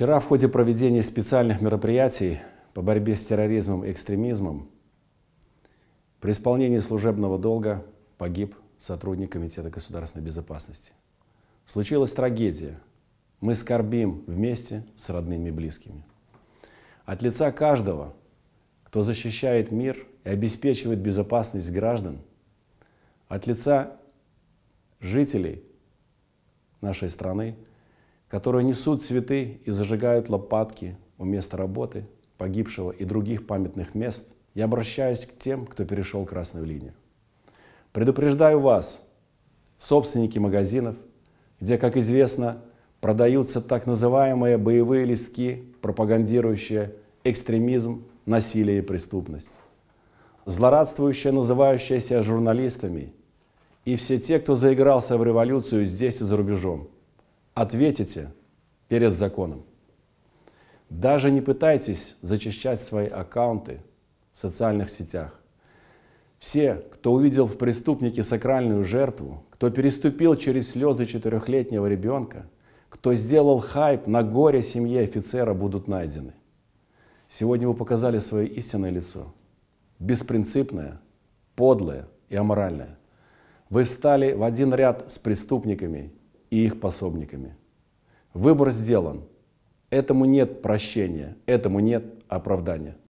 Вчера в ходе проведения специальных мероприятий по борьбе с терроризмом и экстремизмом при исполнении служебного долга погиб сотрудник Комитета государственной безопасности. Случилась трагедия. Мы скорбим вместе с родными и близкими. От лица каждого, кто защищает мир и обеспечивает безопасность граждан, от лица жителей нашей страны – которые несут цветы и зажигают лопатки у места работы погибшего и других памятных мест, я обращаюсь к тем, кто перешел красную линию. Предупреждаю вас, собственники магазинов, где, как известно, продаются так называемые боевые листки, пропагандирующие экстремизм, насилие и преступность. Злорадствующие, называющиеся журналистами, и все те, кто заигрался в революцию здесь и за рубежом – ответите перед законом. Даже не пытайтесь зачищать свои аккаунты в социальных сетях. Все, кто увидел в преступнике сакральную жертву, кто переступил через слезы четырехлетнего ребенка, кто сделал хайп на горе семьи офицера, будут найдены. Сегодня вы показали свое истинное лицо. Беспринципное, подлое и аморальное. Вы встали в один ряд с преступниками и их пособниками. Выбор сделан. Этому нет прощения, этому нет оправдания.